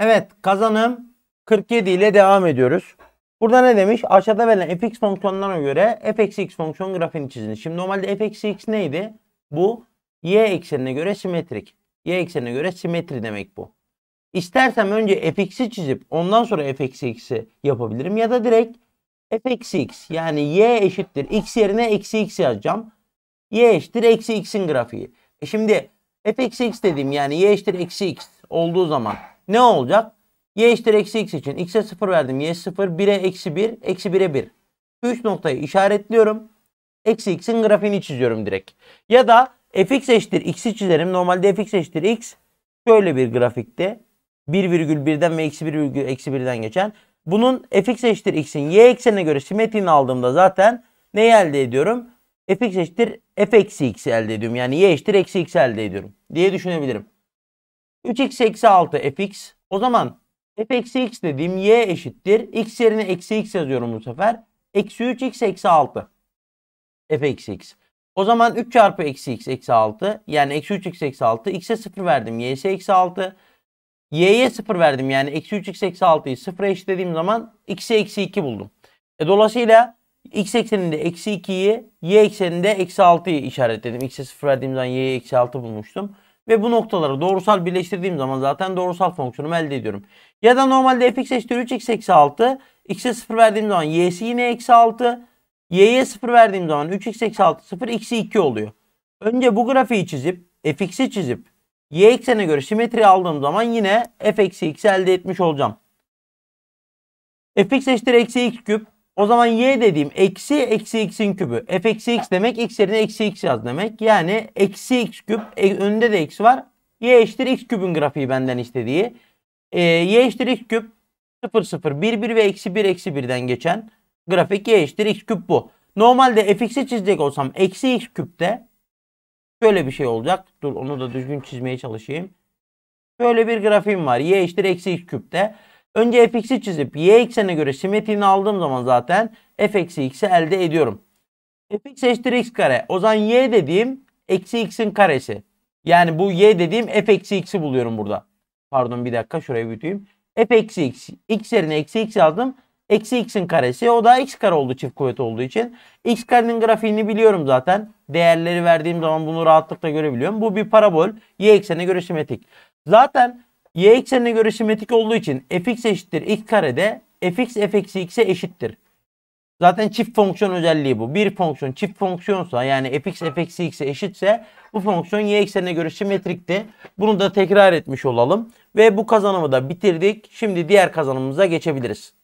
Evet kazanım 47 ile devam ediyoruz. Burada ne demiş? Aşağıda verilen fx fonksiyonlarına göre f(x) x fonksiyon grafiğini çizin. Şimdi normalde f(x) x neydi? Bu y eksenine göre simetrik. Y eksenine göre simetri demek bu. İstersem önce fx'i çizip ondan sonra f-x'i yapabilirim. Ya da direkt f(x) yani y eşittir x yerine eksi x yazacağım. y eşittir eksi x'in grafiği. E şimdi f(x) x dediğim yani y eşittir eksi x olduğu zaman ne olacak? y eşittir eksi x için x'e 0 verdim. y 0 1'e eksi 1 eksi 1'e 1. Şu 3 noktayı işaretliyorum. Eksi x'in grafiğini çiziyorum direkt. Ya da fx eşittir x'i çizerim. Normalde fx eşittir x şöyle bir grafikte. 1,1'den ve eksi 1, eksi 1'den geçen. Bunun fx eşittir x'in y eksenine göre simetriğini aldığımda zaten neyi elde ediyorum? fx eşittir f eksi x'i elde ediyorum. Yani y eşittir eksi x elde ediyorum diye düşünebilirim. 3x eksi 6 fx. O zaman f eksi x dediğim y eşittir. x yerine eksi x yazıyorum bu sefer. Eksi 3x eksi 6 f eksi x. O zaman 3 çarpı eksi x eksi 6 yani eksi 3x eksi 6 x'e 0 verdim. y'si eksi 6 y'ye 0 verdim yani eksi 3x eksi 6'yı 0'a eşitlediğim zaman x'e eksi 2 buldum. E, dolayısıyla x ekseninde eksi 2'yi y ekseninde eksi 6'yı işaretledim. x'e 0 verdiğim zaman y'ye eksi 6 bulmuştum. Ve bu noktaları doğrusal birleştirdiğim zaman zaten doğrusal fonksiyonumu elde ediyorum. Ya da normalde fx eşittir 3x eksi 6. x'e 0 verdiğim zaman y'si yine eksi 6. y'ye 0 verdiğim zaman 3x eksi 6 0 x'i 2 oluyor. Önce bu grafiği çizip fx'i çizip y eksene göre simetri aldığım zaman yine f eksi x'i elde etmiş olacağım. fx eşittir eksi x küp o zaman y dediğim eksi eksi x'in kübü. f eksi x demek x yerine eksi x yaz demek. Yani eksi x küp e, önünde de x var. y eşittir x kübün grafiği benden istediği. E, y eşittir x küp 0 0 1 1 ve eksi 1 eksi 1'den geçen grafik y eşittir x küp bu. Normalde fx'i çizecek olsam eksi x küpte şöyle bir şey olacak. Dur onu da düzgün çizmeye çalışayım. Böyle bir grafiğim var. y eşittir eksi x küpte. Önce fx'i çizip y eksene göre simetriğini aldığım zaman zaten f eksi x'i elde ediyorum. fx eşittir x kare. O zaman y dediğim eksi x'in karesi. Yani bu y dediğim f eksi x'i buluyorum burada. Pardon bir dakika şuraya büyüteyim. f eksi x. x yerine eksi x yazdım. Eksi x'in karesi. O da x kare oldu çift kuvvet olduğu için. x karenin grafiğini biliyorum zaten. Değerleri verdiğim zaman bunu rahatlıkla görebiliyorum. Bu bir parabol. Y eksene göre simetrik. Zaten Y eksenine göre simetrik olduğu için fx eşittir x karede fx f x'e eşittir. Zaten çift fonksiyon özelliği bu. Bir fonksiyon çift fonksiyonsa yani fx f x'e eşitse bu fonksiyon y eksenine göre simetrikti. Bunu da tekrar etmiş olalım. Ve bu kazanımı da bitirdik. Şimdi diğer kazanımımıza geçebiliriz.